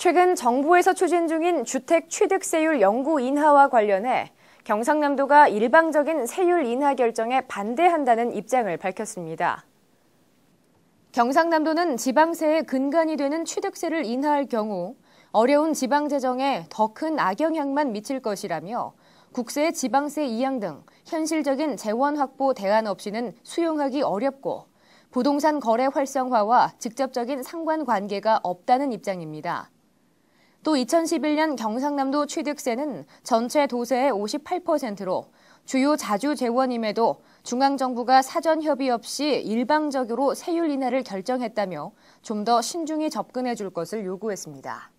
최근 정부에서 추진 중인 주택 취득세율 연구 인하와 관련해 경상남도가 일방적인 세율 인하 결정에 반대한다는 입장을 밝혔습니다. 경상남도는 지방세의 근간이 되는 취득세를 인하할 경우 어려운 지방 재정에 더 큰 악영향만 미칠 것이라며 국세 지방세 이양 등 현실적인 재원 확보 대안 없이는 수용하기 어렵고 부동산 거래 활성화와 직접적인 상관 관계가 없다는 입장입니다. 또 2011년 경상남도 취득세는 전체 도세의 58%로 주요 자주 재원임에도 중앙정부가 사전 협의 없이 일방적으로 세율 인하를 결정했다며 좀 더 신중히 접근해 줄 것을 요구했습니다.